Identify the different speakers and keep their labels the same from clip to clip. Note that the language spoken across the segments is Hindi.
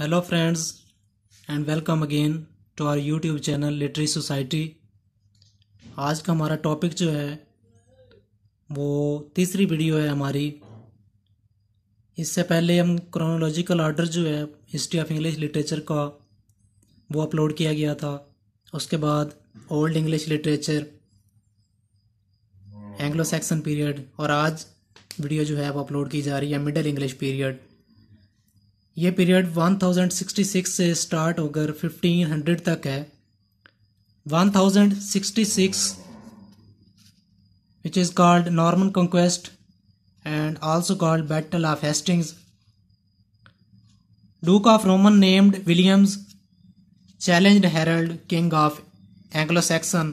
Speaker 1: Hello friends and welcome again to our YouTube channel literary society आज का हमारा टॉपिक जो है वो तीसरी वीडियो है हमारी इससे पहले हम क्रोनोलॉजिकल ऑर्डर जो है हिस्ट्री ऑफ इंग्लिश लिटरेचर का वो अपलोड किया गया था उसके बाद Old English literature Anglo Saxon period और आज वीडियो जो है वो अपलोड की जा रही है मिडल इंग्लिश पीरियड ये पीरियड 1066 से स्टार्ट होकर 1500 तक है 1066 which is called Norman conquest and also called battle of Hastings duke of Roman named Williams challenged Harold king of Anglo Saxon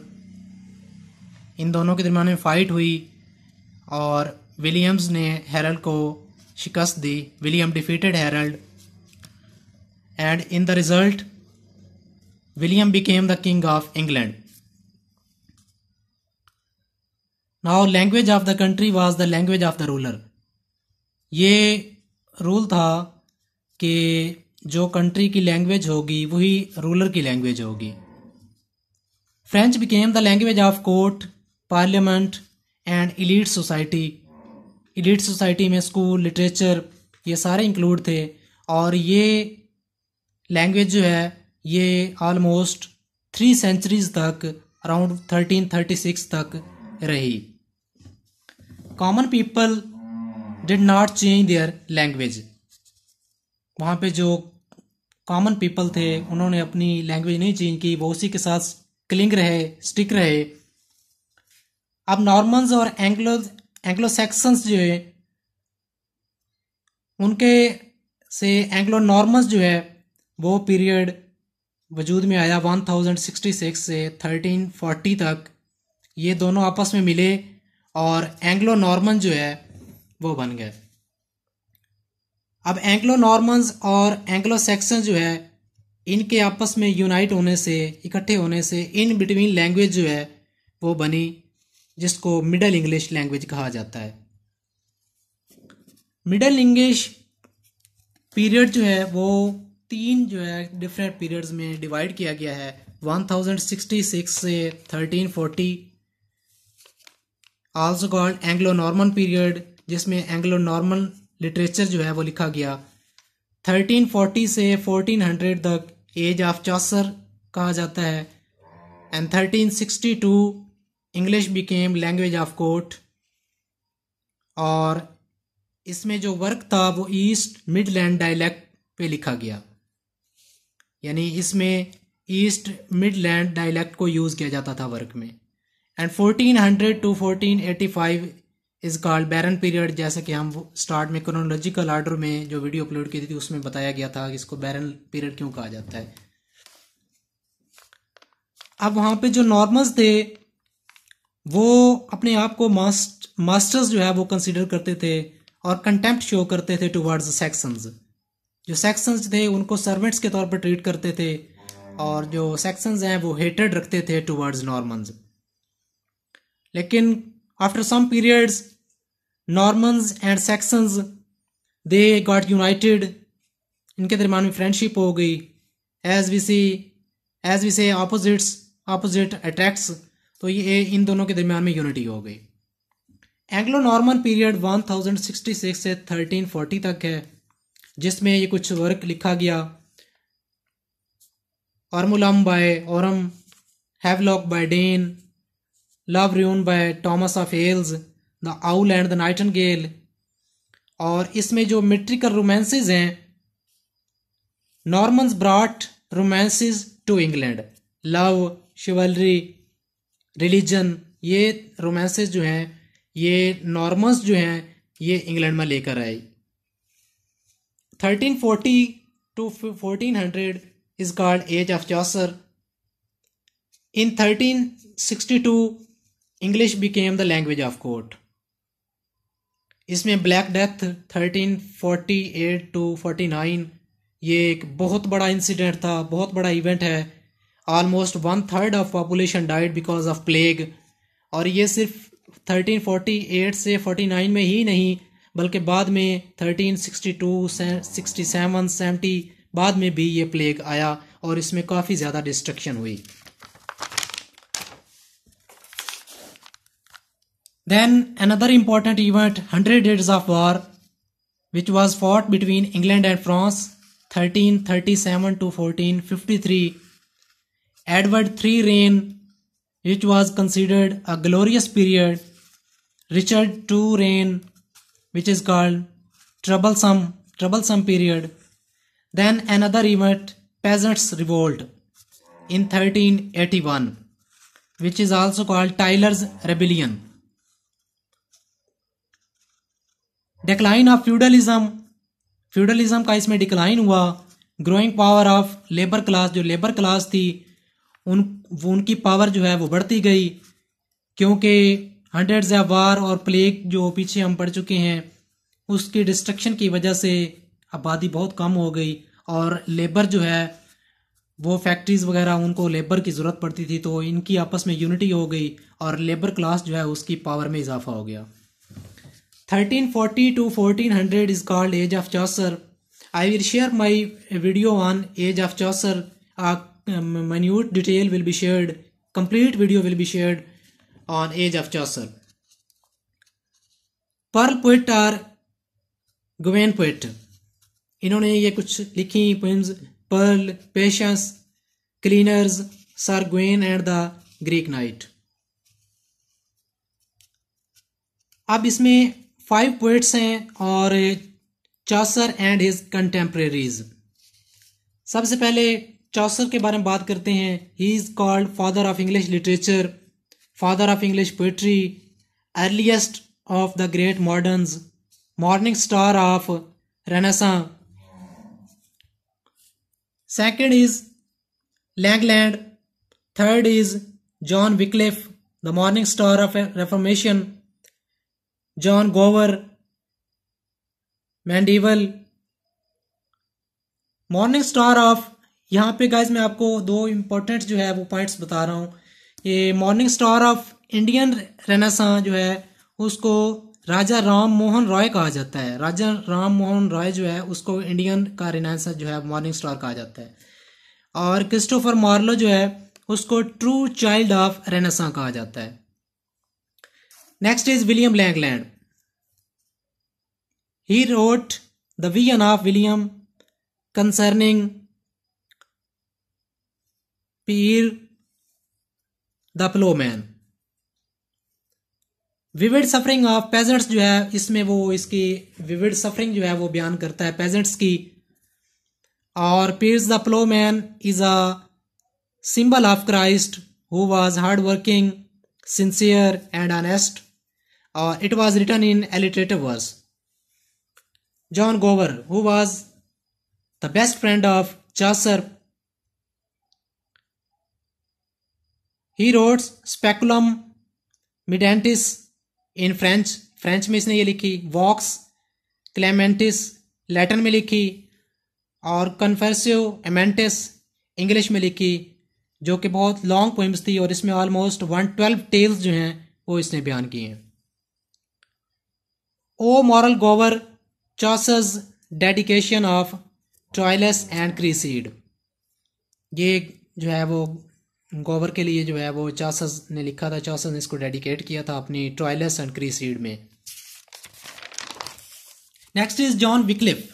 Speaker 1: इन दोनों के दरमियान में फाइट हुई और विलियम्स ने हेरल्ड को शिकस्त दी William defeated Harold and in the result, William became the King of England. Now language of the country was the language of the ruler ये रूल था कि जो कंट्री की लैंग्वेज होगी वही रूलर की लैंग्वेज होगी French became the language of court parliament and elite society elite society में स्कूल लिटरेचर ये सारे इंक्लूड थे और ये लैंग्वेज जो है ये ऑलमोस्ट थ्री सेंचुरीज तक अराउंड थर्टीन थर्टी सिक्स तक रही common people did not change their language वहाँ पे जो कॉमन पीपल थे उन्होंने अपनी लैंग्वेज नहीं चेंज की वो उसी के साथ क्लिंग रहे स्टिक रहे अब नॉर्मन्स और एंग्लो एंग्लो सेक्सन्स जो है उनके से एंग्लो नॉर्मन्स जो है वो पीरियड वजूद में आया 1066 से 1340 तक ये दोनों आपस में मिले और एंग्लो नॉर्मन जो है वो बन गए अब एंग्लो नॉर्मन और एंग्लो सेक्सन जो है इनके आपस में यूनाइट होने से इकट्ठे होने से इन बिटवीन लैंग्वेज जो है वो बनी जिसको मिडल इंग्लिश लैंग्वेज कहा जाता है मिडल इंग्लिश पीरियड जो है वो तीन जो है डिफरेंट पीरियड्स में डिवाइड किया गया है 1066 से 1340 also called Anglo Norman period जिसमें एंग्लो नॉर्मन लिटरेचर जो है वो लिखा गया 1340 से 1400 तक एज ऑफ चौसर कहा जाता है and 1362 English became language of court और इसमें जो वर्क था वो ईस्ट मिडलैंड डायलैक्ट पे लिखा गया यानी इसमें ईस्ट मिडलैंड डायलैक्ट को यूज़ किया जाता था वर्क में and 1400 to 1485 is called barren period जैसे कि हम स्टार्ट में क्रोनोलॉजिकल ऑर्डर में जो वीडियो अपलोड की थी उसमें बताया गया था कि इसको बैरन पीरियड क्यों कहा जाता है अब वहाँ पे जो नॉर्मल्स थे वो अपने आप को मास्ट मास्टर्स जो है वो कंसिडर करते थे और कंटेम्प्ट शो करते थे टूवर्ड्स सेक्शंस जो सेक्शंस थे उनको सर्वेंट्स के तौर पर ट्रीट करते थे और जो सेक्शंस हैं वो हेटेड रखते थे टुवर्ड्स नॉर्मन्स लेकिन after some periods Normans and Saxons they got united इनके दरमियान में फ्रेंडशिप हो गई as we see as we say opposites opposite attracts तो ये इन दोनों के दरमियान में यूनिटी हो गई एंग्लो नॉर्मन पीरियड 1066 से 1340 तक है जिसमें ये कुछ वर्क लिखा गया Ormulum by Orm Havelok by Dane love rune by Thomas of Hales the owl and the nightingale और इसमें जो मिट्रिकल रोमांसेज हैं Normans brought romances to England love chivalry religion ये रोमांसेज जो हैं ये नॉर्मन्स जो हैं ये इंग्लैंड में लेकर आई 1340 to 1400 is called Age of Chaucer. In 1362, English became the language of court. इसमें ब्लैक डेथ 1348 टू 49 ये एक बहुत बड़ा इंसिडेंट था बहुत बड़ा इवेंट है almost one third of population died because of plague और ये सिर्फ 1348 से 49 में ही नहीं बल्कि बाद में 1362, 67, 70 बाद में भी ये प्लेग आया और इसमें काफ़ी ज़्यादा डिस्ट्रक्शन हुई Then another important event, 100 Years of War, which was fought between England and France, 1337 to 1453. Edward III reign, which was considered a glorious period. Richard II reign, which is called troublesome troublesome period then another event peasants revolt in 1381 which is also called tyler's rebellion decline of feudalism feudalism ka isme decline hua growing power of labor class jo labor class thi un unki power jo hai wo badhti gayi kyunki hundred of war और प्लेग जो पीछे हम पड़ चुके हैं उसकी डिस्ट्रक्शन की वजह से आबादी बहुत कम हो गई और लेबर जो है वो फैक्ट्रीज़ वगैरह उनको लेबर की ज़रूरत पड़ती थी तो इनकी आपस में यूनिटी हो गई और लेबर क्लास जो है उसकी पावर में इजाफा हो गया 1340 टू 1400 hundred is called age of Chaucer I will share my video on age of Chaucer minute detail will be share complete video will be shared on age of Chaucer. Pearl poet or Gawain poet इन्होंने ये कुछ लिखी poems pearl patience cleanness sir Gawain and the green knight अब इसमें फाइव पोइट्स हैं और चौसर एंड हिज कंटेम्प्रेरीज सबसे पहले चौसर के बारे में बात करते हैं he is called father of English literature father of English poetry, earliest of the great moderns, morning star of Renaissance. Second is Langland. Third is John Wycliffe, the morning star of Reformation. John Gower, Mandeville morning star of यहाँ पे गाइज मैं आपको दो इम्पोर्टेंट जो है वो पॉइंट्स बता रहा हूँ ये morning star of Indian renaissance जो है उसको राजा राम मोहन रॉय कहा जाता है राजा राम मोहन रॉय जो है उसको इंडियन का रेनासा जो है मॉर्निंग स्टार कहा जाता है और क्रिस्टोफर मार्लो जो है उसको ट्रू चाइल्ड ऑफ रेनासा कहा जाता है next is William Langland he wrote the vision of William concerning Piers the ploughman vivid suffering of peasants जो है इसमें वो इसकी विविड सफरिंग जो है वो बयान करता है पेजेंट्स की और Piers the ploughman is a symbol of Christ who was hard working sincere and honest और it was written in alliterative verse John Gower who was the best friend of Chaucer he wrote speculum meditantis in French French में इसने ये लिखी वॉक्स क्लेमेंटिस लैटिन में लिखी और कन्फर्सियो एमेंटिस इंग्लिश में लिखी जो कि बहुत लॉन्ग पोइम्स थी और इसमें ऑलमोस्ट वन ट्वेल्व टेल्स जो हैं वो इसने बयान किए हैं ओ मॉरल गोवर चॉसज dedication of Troilus and Criseyde ये जो है वो गोबर के लिए जो है वो चासस ने लिखा था चासस ने इसको डेडिकेट किया था अपनी ट्रॉयलेस एंड क्रीसीड में नेक्स्ट इज जॉन विक्लिफ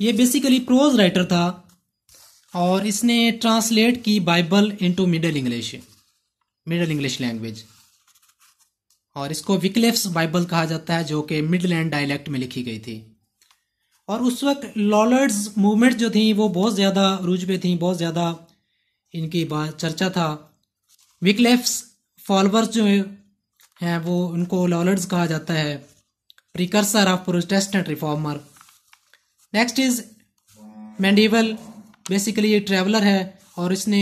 Speaker 1: ये बेसिकली प्रोज राइटर था और इसने ट्रांसलेट की Bible into Middle English Middle English language और इसको विकलिप्स बाइबल कहा जाता है जो कि मिड लैंड डायलैक्ट में लिखी गई थी और उस वक्त लॉलर्ड्स मूवमेंट जो थी वो बहुत ज़्यादा रूज पे थी बहुत ज़्यादा इनकी बात चर्चा था विकलेफ्स फॉलोअर्स जो हैं वो उनको लॉलर्स कहा जाता है precursor of Protestant reformer next is Mandeville basically ये ट्रैवलर है और इसने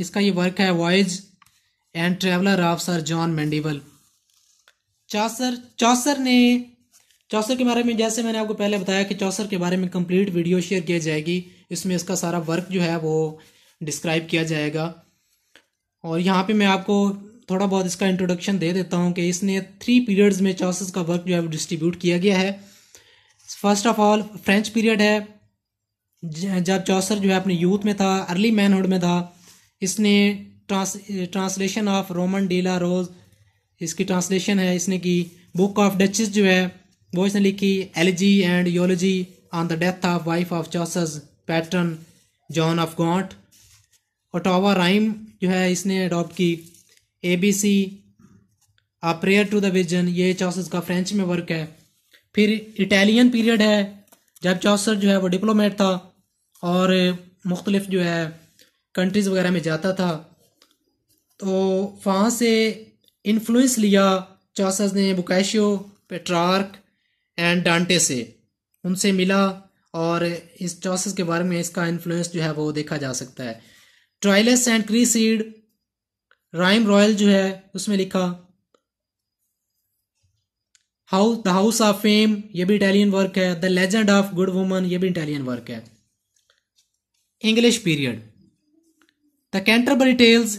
Speaker 1: इसका ये वर्क है voyage and traveller of sir John Mandeville Chaucer Chaucer ने चौसर के बारे में जैसे मैंने आपको पहले बताया कि चौसर के बारे में कंप्लीट वीडियो शेयर किया जाएगी इसमें इसका सारा वर्क जो है वो डिस्क्राइब किया जाएगा और यहाँ पे मैं आपको थोड़ा बहुत इसका इंट्रोडक्शन दे देता हूँ कि इसने थ्री पीरियड्स में चॉसेस का वर्क जो है वो डिस्ट्रीब्यूट किया गया है first of all French period है जब चौसर जो है अपने यूथ में था अर्ली मैनहुड में था इसने trans translation of Roman de la rose इसकी ट्रांसलेशन है इसने की बुक ऑफ डचिस जो है वो इसने लिखी elegy and eulogy on the death of wife of चौसस patron John of Gaunt ottava rhyme जो है इसने अडॉप्ट की A B C a prayer to the virgin ये चौसर का फ्रेंच में वर्क है फिर इटालियन पीरियड है जब चौसर जो है वो डिप्लोमेट था और मुख्तलिफ जो है कंट्रीज़ वगैरह में जाता था तो वहाँ से इन्फ्लुएंस लिया चौसर ने बुकैशियो पेट्रार्क एंड डांटे से उनसे मिला और इस चौसर के बारे में इसका इन्फ्लुएंस जो है वो देखा जा सकता है Troilus and Criseyde rhyme royal जो है उसमें लिखा how the house of fame ये भी इटालियन वर्क है the legend of good woman ये भी इटालियन वर्क है English period the Canterbury tales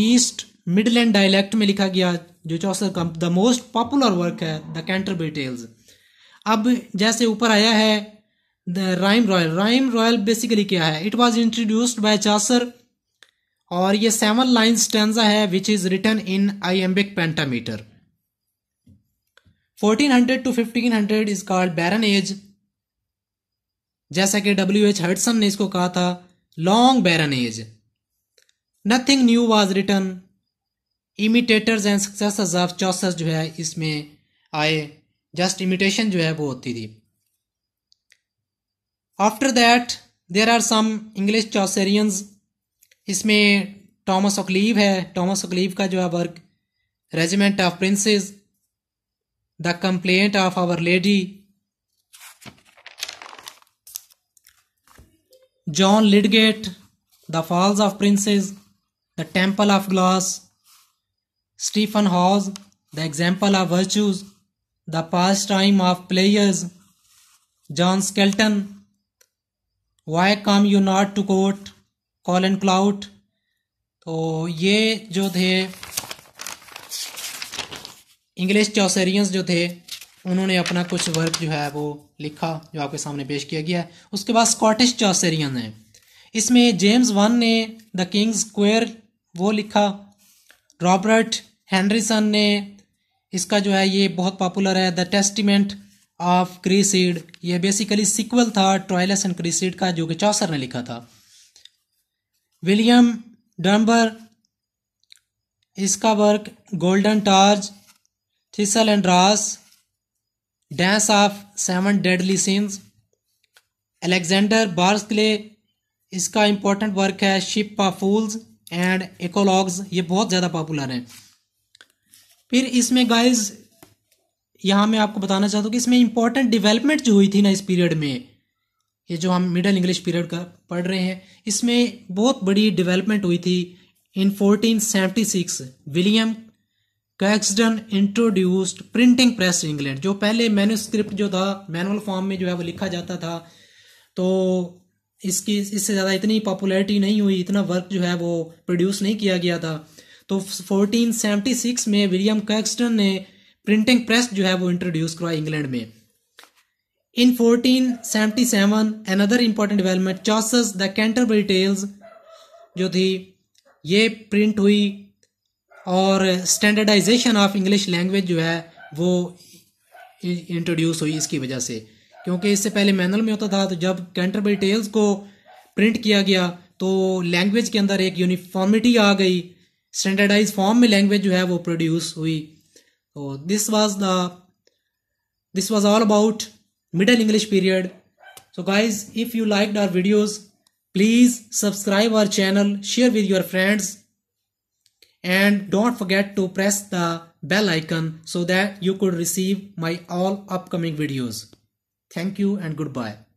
Speaker 1: East Midland dialect में लिखा गया जो चौसर का द मोस्ट पॉपुलर वर्क है द कैंटरबरी टेल्स अब जैसे ऊपर आया है the rhyme royal rhyme royal basically क्या है it was introduced by Chaucer और ये सेवन लाइन स्टेंजा है which is written in iambic pentameter 1400 to 1500 is called barren age जैसा कि डब्ल्यू एच हडसन ने इसको कहा था long barren age nothing new was written imitators and successors of चौसस जो है इसमें आए जस्ट इमिटेशन जो है वो होती थी After that, there are some English Chaucerians. इसमें Thomas O'Cleve है. Thomas O'Cleve का जो है work Regiment of Princes, The Complaint of Our Lady. John Lydgate, The Falls of Princes, The Temple of Glass. Stephen Hawes, The Example of Virtues, The Pastime of Players. John Skelton, why come you not to court Colin and clout तो ये जो थे इंग्लिश चौसेरियंस जो थे उन्होंने अपना कुछ वर्क जो है वो लिखा जो आपके सामने पेश किया गया है उसके बाद स्कॉटिश चौसेरियन है इसमें जेम्स वन ने द किंग्स स्क्वेयर वो लिखा रॉबर्ट हैंनरीसन ने इसका जो है ये बहुत पॉपुलर है द टेस्टिमेंट ऑफ क्रीसीड यह बेसिकली सिक्वल था ट्रॉयलस एंड क्रीसीड का जो कि चौसर ने लिखा था विलियम डम्बर इसका work golden targe thistle and rose dance of seven deadly sins Alexander Barclay इसका इंपॉर्टेंट वर्क है ship of fools and eclogues ये बहुत ज़्यादा पॉपुलर हैं फिर इसमें गाइस यहाँ मैं आपको बताना चाहता हूँ कि इसमें इंपॉर्टेंट डेवलपमेंट जो हुई थी ना इस पीरियड में ये जो हम मिडल इंग्लिश पीरियड का पढ़ रहे हैं इसमें बहुत बड़ी डेवलपमेंट हुई थी in 1476 William Caxton introduced printing press England जो पहले मैन्यूस्क्रिप्ट जो था मैनुअल फॉर्म में जो है वो लिखा जाता था तो इसकी इससे ज़्यादा इतनी पॉपुलैरिटी नहीं हुई इतना वर्क जो है वो प्रोड्यूस नहीं किया गया था तो 1476 में विलियम कैक्सटन ने प्रिंटिंग प्रेस जो है वो इंट्रोड्यूस करवाई इंग्लैंड में इन 1477 अनदर इंपॉर्टेंट डेवलपमेंट चौसस द कैंटरबरी टेल्स जो थी ये प्रिंट हुई और स्टैंडर्डाइजेशन ऑफ इंग्लिश लैंग्वेज जो है वो इंट्रोड्यूस हुई इसकी वजह से क्योंकि इससे पहले मैनल में होता था तो जब कैंटरबरी टेल्स को प्रिंट किया गया तो लैंग्वेज के अंदर एक यूनिफॉर्मिटी आ गई स्टैंडर्डाइज फॉर्म में लैंग्वेज जो है वो प्रोड्यूस हुई so this was the this was all about middle english period so guys if you liked our videos please subscribe our channel share with your friends and don't forget to press the bell icon so that you could receive my all upcoming videos thank you and goodbye